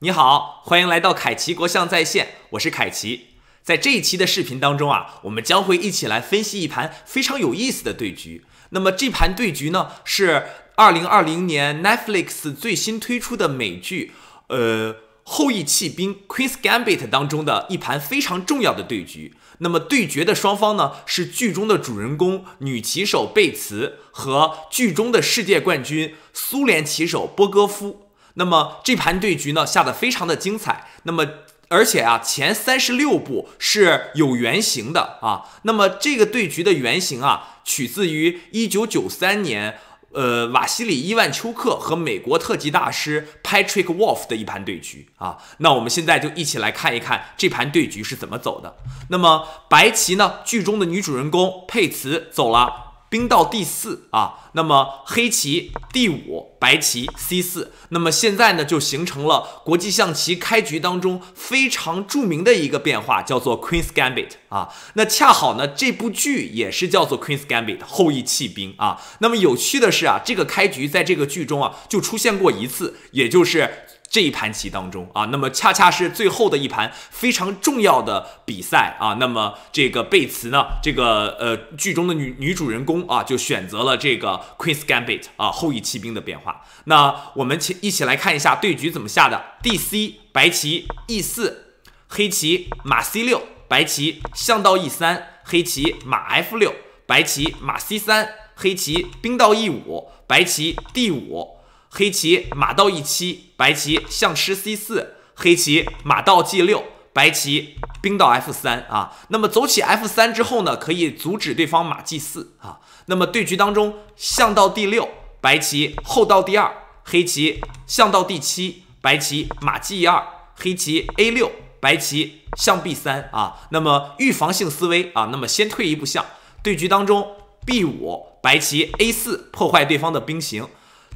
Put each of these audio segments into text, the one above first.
你好，欢迎来到凯奇国象在线，我是凯奇。在这一期的视频当中啊，我们将会一起来分析一盘非常有意思的对局。那么这盘对局呢，是二零二零年 Netflix 最新推出的美剧《呃后裔弃兵》Queen's Gambit 当中的一盘非常重要的对局。那么对决的双方呢，是剧中的主人公女棋手贝茨和剧中的世界冠军苏联棋手波戈夫。那么这盘对局呢下得非常的精彩，那么而且啊前三十六步是有原型的啊，那么这个对局的原型啊取自于一九九三年，呃瓦西里伊万丘克和美国特级大师 Patrick Wolff 的一盘对局啊，那我们现在就一起来看一看这盘对局是怎么走的。那么白棋呢剧中的女主人公佩茨走了。兵到第四啊，那么黑棋第五，白棋 c 四，那么现在呢就形成了国际象棋开局当中非常著名的一个变化，叫做 Queen's Gambit 啊。那恰好呢这部剧也是叫做 Queen's Gambit 后羿弃兵啊。那么有趣的是啊，这个开局在这个剧中啊就出现过一次，也就是。这一盘棋当中啊，那么恰恰是最后的一盘非常重要的比赛啊。那么这个贝茨呢，这个呃剧中的女女主人公啊，就选择了这个 Queen Gambit 啊后羿骑兵的变化。那我们请一起来看一下对局怎么下的：Dc 白棋 e 四，黑棋马 c 六，白棋象到 e 三，黑棋马 f 六，白棋马 c 三，黑棋兵到 e 五，白棋 d 五。黑棋马到 e 七，白棋象吃 c 四，黑棋马到 g 六，白棋兵到 f 三啊。那么走起 f 三之后呢，可以阻止对方马 g 四啊。那么对局当中，象到第六，白棋后到第二，黑棋象到第七，白棋马 g 二，黑棋 a 六，白棋象 b 三啊。那么预防性思维啊，那么先退一步象。对局当中 b 五，白棋 a 四，破坏对方的兵形。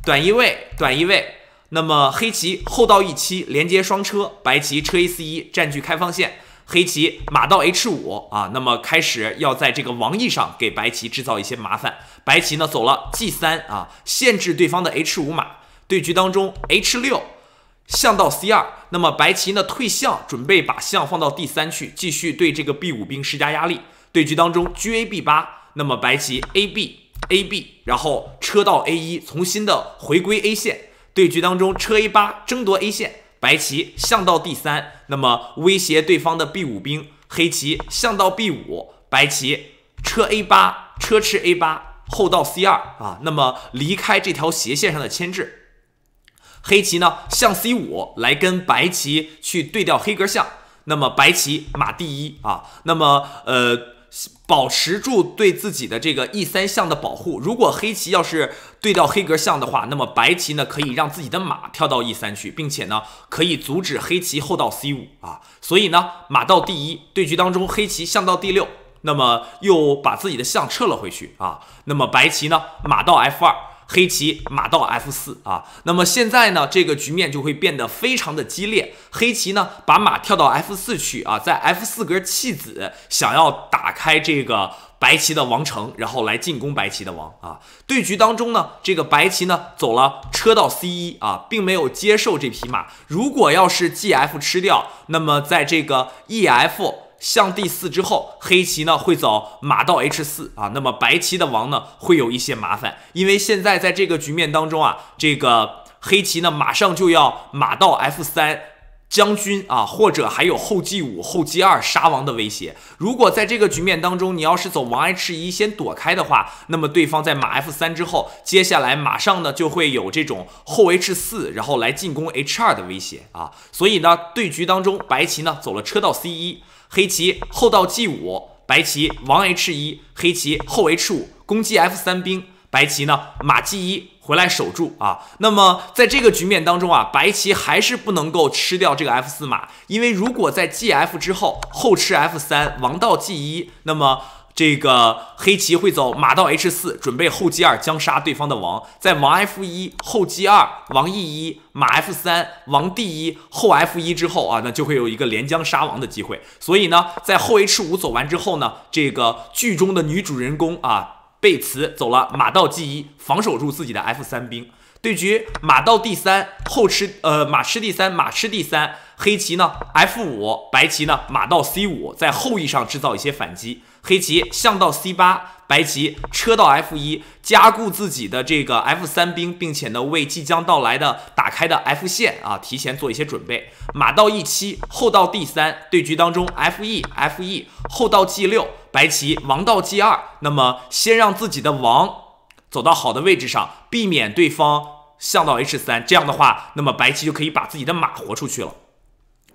短一位，短一位。那么黑棋后到一七连接双车，白棋车 a 四一占据开放线，黑棋马到 h 五啊，那么开始要在这个王翼上给白棋制造一些麻烦。白棋呢走了 g 三啊，限制对方的 h 五马。对局当中 h 六象到 c 二，那么白棋呢退象，准备把象放到 d 三去，继续对这个 b 五兵施加压力。对局当中 g a b 八，那么白棋 a b。a b，然后车到 a 一，重新的回归 a 线。对局当中，车 a 八争夺 a 线，白棋象到 D 三，那么威胁对方的 b 五兵。黑棋象到 b 五，白棋车 a 八，车吃 a 八后到 c 二啊，那么离开这条斜线上的牵制。黑棋呢，象 c 五来跟白棋去对调黑格象。那么白棋马 D 一啊，那么呃。保持住对自己的这个 e 三象的保护。如果黑棋要是对到黑格象的话，那么白棋呢可以让自己的马跳到 e 三去，并且呢可以阻止黑棋后到 c 五啊。所以呢马到第一对局当中，黑棋象到第六，那么又把自己的象撤了回去啊。那么白棋呢马到 f 二。黑棋马到 F 四啊，那么现在呢，这个局面就会变得非常的激烈。黑棋呢，把马跳到 F 四去啊，在 F 四格弃子，想要打开这个白棋的王城，然后来进攻白棋的王啊。对局当中呢，这个白棋呢走了车到 C 一啊，并没有接受这匹马。如果要是 G F 吃掉，那么在这个 E F。象第四之后，黑棋呢会走马到 H 四啊，那么白棋的王呢会有一些麻烦，因为现在在这个局面当中啊，这个黑棋呢马上就要马到 F 三将军啊，或者还有后继五、后继二杀王的威胁。如果在这个局面当中，你要是走王 H 一先躲开的话，那么对方在马 F 三之后，接下来马上呢就会有这种后 H 四，然后来进攻 H 二的威胁啊。所以呢，对局当中白棋呢走了车到 C 一。黑棋后到 G 五，白棋王 H 一，黑棋后 H 五攻击 F 三兵，白棋呢马 G 一回来守住啊。那么在这个局面当中啊，白棋还是不能够吃掉这个 F 四马，因为如果在 G F 之后后吃 F 三王到 G 一，那么。这个黑棋会走马到 h 四，准备后 g 二将杀对方的王，在王 f 一后 g 二王 e 一马 f 三王 d 一后 f 一之后啊，那就会有一个连将杀王的机会。所以呢，在后 h 五走完之后呢，这个剧中的女主人公啊贝茨走了马到 g 一，防守住自己的 f 三兵。对局马到 d 三后吃呃马吃 d 三马吃 d 三，黑棋呢 f 五，白棋呢马到 c 五，在后翼上制造一些反击。黑棋象到 c 八，白棋车到 f 一，加固自己的这个 f 三兵，并且呢为即将到来的打开的 f 线啊提前做一些准备。马到 e 七，后到 d 三。对局当中，f e f e，后到 g 六。白棋王到 g 二，那么先让自己的王走到好的位置上，避免对方象到 h 三。这样的话，那么白棋就可以把自己的马活出去了。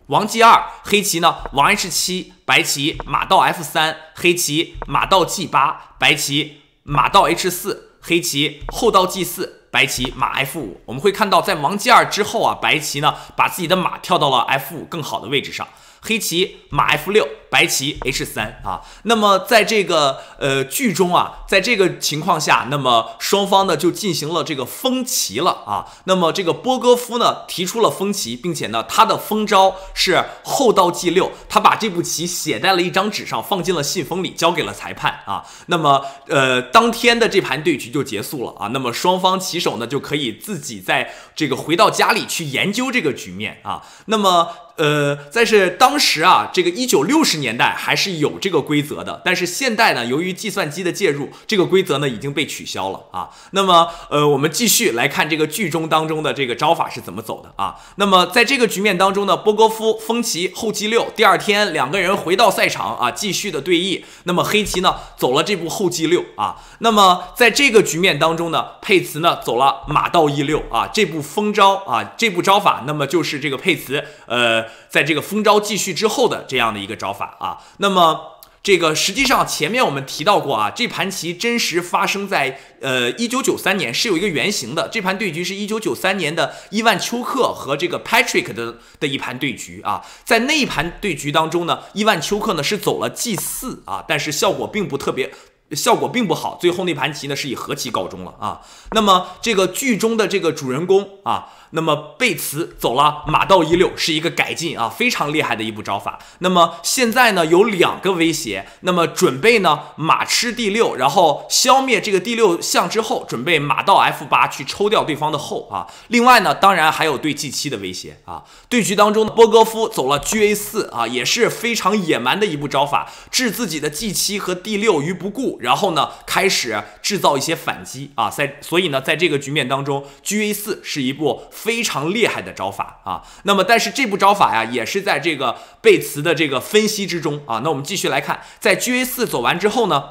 王 g 二，黑棋呢？王 h 七，白棋马到 f 三，黑棋马到 g 八，白棋马到 h 四，黑棋后到 g 四，白棋马 f 五。我们会看到，在王 g 二之后啊，白棋呢把自己的马跳到了 f 五更好的位置上。黑棋马 f 六，白棋 h 三啊。那么在这个呃剧中啊，在这个情况下，那么双方呢就进行了这个封棋了啊。那么这个波戈夫呢提出了封棋，并且呢他的封招是后到 g 六，他把这步棋写在了一张纸上，放进了信封里，交给了裁判啊。那么呃当天的这盘对局就结束了啊。那么双方棋手呢就可以自己在这个回到家里去研究这个局面啊。那么。呃，但是当时啊，这个一九六十年代还是有这个规则的。但是现代呢，由于计算机的介入，这个规则呢已经被取消了啊。那么，呃，我们继续来看这个剧中当中的这个招法是怎么走的啊。那么在这个局面当中呢，波戈夫风棋后 g 六。第二天，两个人回到赛场啊，继续的对弈。那么黑棋呢走了这步后 g 六啊。那么在这个局面当中呢，佩茨呢走了马到 e 六啊，这步封招啊，这步招法，那么就是这个佩茨呃。在这个风招继续之后的这样的一个招法啊，那么这个实际上前面我们提到过啊，这盘棋真实发生在呃1993年，是有一个原型的。这盘对局是一九九三年的伊万丘克和这个 Patrick 的的一盘对局啊，在那一盘对局当中呢，伊万丘克呢是走了 G 四啊，但是效果并不特别。效果并不好，最后那盘棋呢是以和棋告终了啊。那么这个剧中的这个主人公啊，那么贝茨走了马到一六是一个改进啊，非常厉害的一步招法。那么现在呢有两个威胁，那么准备呢马吃第六，然后消灭这个第六象之后，准备马到 f 八去抽掉对方的后啊。另外呢，当然还有对 g 七的威胁啊。对局当中呢，波戈夫走了 g a 四啊，也是非常野蛮的一步招法，置自己的 g 七和第六于不顾。然后呢，开始制造一些反击啊，在所以呢，在这个局面当中，G A 四是一部非常厉害的招法啊。那么，但是这部招法呀，也是在这个贝茨的这个分析之中啊。那我们继续来看，在 G A 四走完之后呢？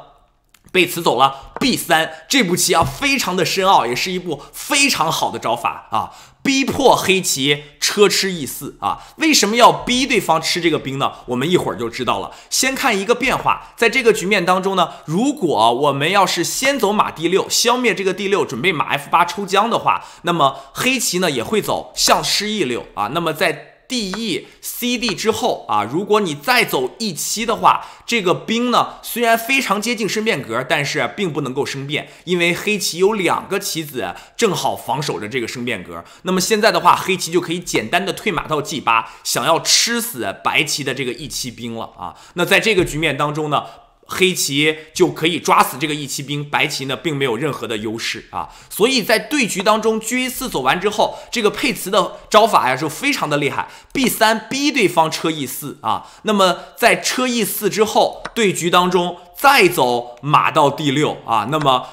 被辞走了。B 三，这步棋啊，非常的深奥，也是一步非常好的招法啊，逼迫黑棋车吃 E 四啊。为什么要逼对方吃这个兵呢？我们一会儿就知道了。先看一个变化，在这个局面当中呢，如果我们要是先走马 D 六，消灭这个 D 六，准备马 F 八抽将的话，那么黑棋呢也会走象吃 E 六啊。那么在 d e c d 之后啊，如果你再走 E 七的话，这个兵呢虽然非常接近升变格，但是并不能够升变，因为黑棋有两个棋子正好防守着这个升变格。那么现在的话，黑棋就可以简单的退马到 g 八，想要吃死白棋的这个 E 七兵了啊。那在这个局面当中呢？黑棋就可以抓死这个一七兵，白棋呢并没有任何的优势啊，所以在对局当中，车一四走完之后，这个佩茨的招法呀就非常的厉害，B 三逼对方车 e 四啊，那么在车 e 四之后，对局当中再走马到 d 六啊，那么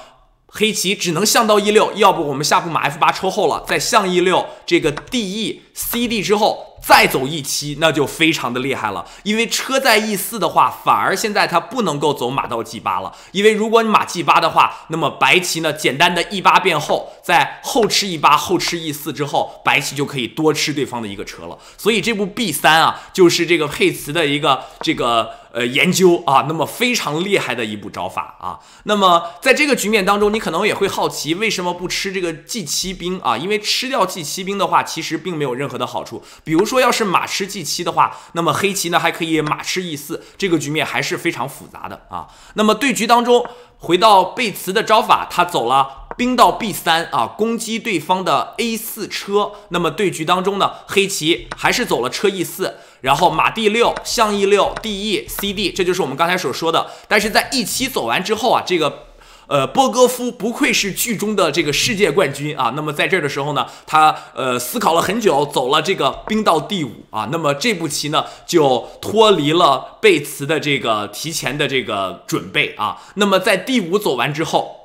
黑棋只能象到 e 六，要不我们下步马 F 八抽后了，在象 e 六这个 D E C D 之后。再走一七，那就非常的厉害了，因为车在 e 四的话，反而现在它不能够走马到 g 八了，因为如果你马 g 八的话，那么白棋呢，简单的 e 八变后，在后吃 e 八，后吃 e 四之后，白棋就可以多吃对方的一个车了，所以这步 b 三啊，就是这个佩茨的一个这个。呃，研究啊，那么非常厉害的一步招法啊。那么在这个局面当中，你可能也会好奇，为什么不吃这个 g7 兵啊？因为吃掉 g7 兵的话，其实并没有任何的好处。比如说，要是马吃 g7 的话，那么黑棋呢还可以马吃 e4，这个局面还是非常复杂的啊。那么对局当中，回到贝茨的招法，他走了。兵到 B 三啊，攻击对方的 A 四车。那么对局当中呢，黑棋还是走了车 E 四，然后马 D 六，象 E 六，D E C D，这就是我们刚才所说的。但是在 E 棋走完之后啊，这个呃波戈夫不愧是剧中的这个世界冠军啊。那么在这儿的时候呢，他呃思考了很久，走了这个兵到第五啊。那么这步棋呢，就脱离了贝茨的这个提前的这个准备啊。那么在第五走完之后。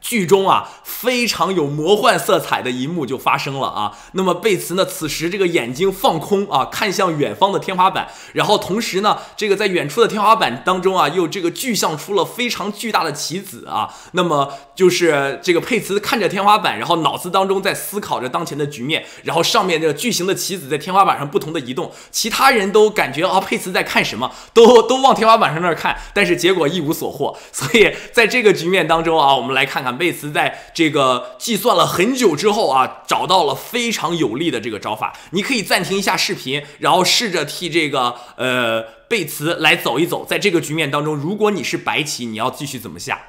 剧中啊，非常有魔幻色彩的一幕就发生了啊。那么贝茨呢，此时这个眼睛放空啊，看向远方的天花板，然后同时呢，这个在远处的天花板当中啊，又这个具象出了非常巨大的棋子啊。那么就是这个佩茨看着天花板，然后脑子当中在思考着当前的局面，然后上面这个巨型的棋子在天花板上不同的移动，其他人都感觉啊，佩茨在看什么，都都往天花板上那儿看，但是结果一无所获。所以在这个局面当中啊，我们来看。看贝茨在这个计算了很久之后啊，找到了非常有利的这个招法。你可以暂停一下视频，然后试着替这个呃贝茨来走一走。在这个局面当中，如果你是白棋，你要继续怎么下？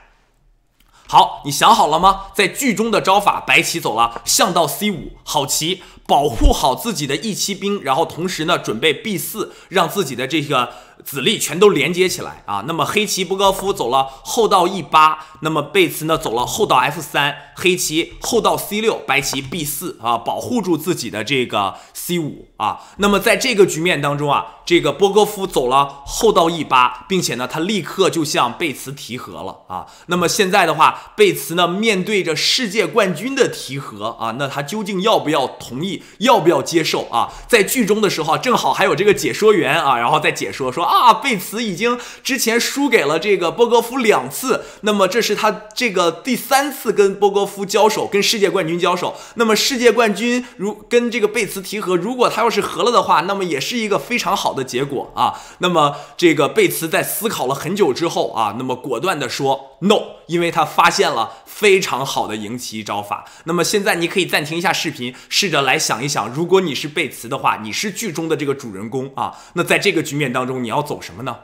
好，你想好了吗？在剧中的招法，白棋走了象到 c 五，好棋，保护好自己的一棋兵，然后同时呢准备 b 四，让自己的这个。子力全都连接起来啊！那么黑棋波戈夫走了后到 e8，那么贝茨呢走了后到 f3，黑棋后到 c6，白棋 b4 啊，保护住自己的这个 c5 啊。那么在这个局面当中啊，这个波戈夫走了后到 e8，并且呢，他立刻就向贝茨提和了啊。那么现在的话，贝茨呢面对着世界冠军的提和啊，那他究竟要不要同意，要不要接受啊？在剧中的时候正好还有这个解说员啊，然后在解说说啊。啊，贝茨已经之前输给了这个波格夫两次，那么这是他这个第三次跟波格夫交手，跟世界冠军交手。那么世界冠军如跟这个贝茨提和，如果他要是和了的话，那么也是一个非常好的结果啊。那么这个贝茨在思考了很久之后啊，那么果断的说。no，因为他发现了非常好的赢棋招法。那么现在你可以暂停一下视频，试着来想一想，如果你是贝茨的话，你是剧中的这个主人公啊，那在这个局面当中你要走什么呢？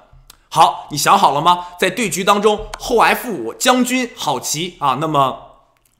好，你想好了吗？在对局当中，后 f 五将军好棋啊，那么。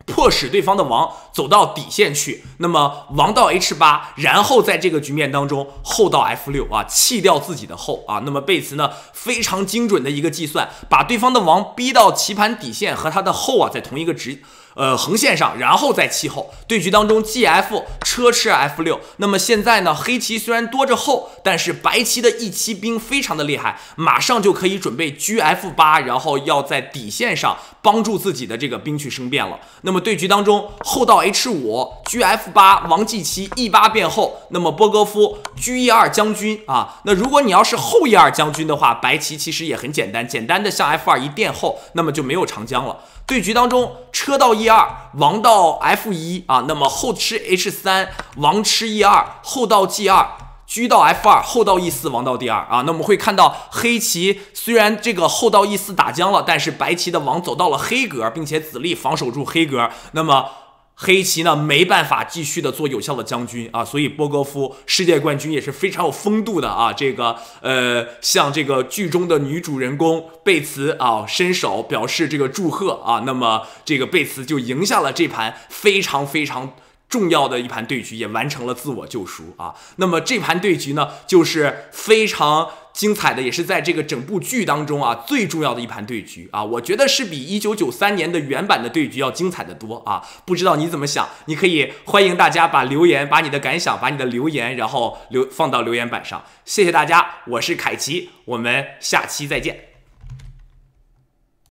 迫使对方的王走到底线去，那么王到 H 八，然后在这个局面当中后到 F 六啊，弃掉自己的后啊。那么贝茨呢非常精准的一个计算，把对方的王逼到棋盘底线和他的后啊在同一个直。呃，横线上，然后再吃后。对局当中，g f 车吃 f 六。那么现在呢，黑棋虽然多着后，但是白棋的一七兵非常的厉害，马上就可以准备 g f 八，然后要在底线上帮助自己的这个兵去生变了。那么对局当中，后到 h 五，g f 八，王 g 七，e 八变后。那么波戈夫 g e 二将军啊。那如果你要是后 e 二将军的话，白棋其实也很简单，简单的向 f 二一垫后，那么就没有长江了。对局当中，车到 e 二，王到 f 一啊，那么后吃 h 三，王吃 e 二，后到 g 二，车到 f 二，后到 e 四，王到 d 二啊，那我们会看到黑棋虽然这个后到 e 四打僵了，但是白棋的王走到了黑格，并且子力防守住黑格，那么。黑棋呢没办法继续的做有效的将军啊，所以波格夫世界冠军也是非常有风度的啊，这个呃像这个剧中的女主人公贝茨啊伸手表示这个祝贺啊，那么这个贝茨就赢下了这盘非常非常重要的一盘对局，也完成了自我救赎啊，那么这盘对局呢就是非常。精彩的也是在这个整部剧当中啊，最重要的一盘对局啊，我觉得是比一九九三年的原版的对局要精彩的多啊。不知道你怎么想，你可以欢迎大家把留言、把你的感想、把你的留言，然后留放到留言板上。谢谢大家，我是凯奇，我们下期再见。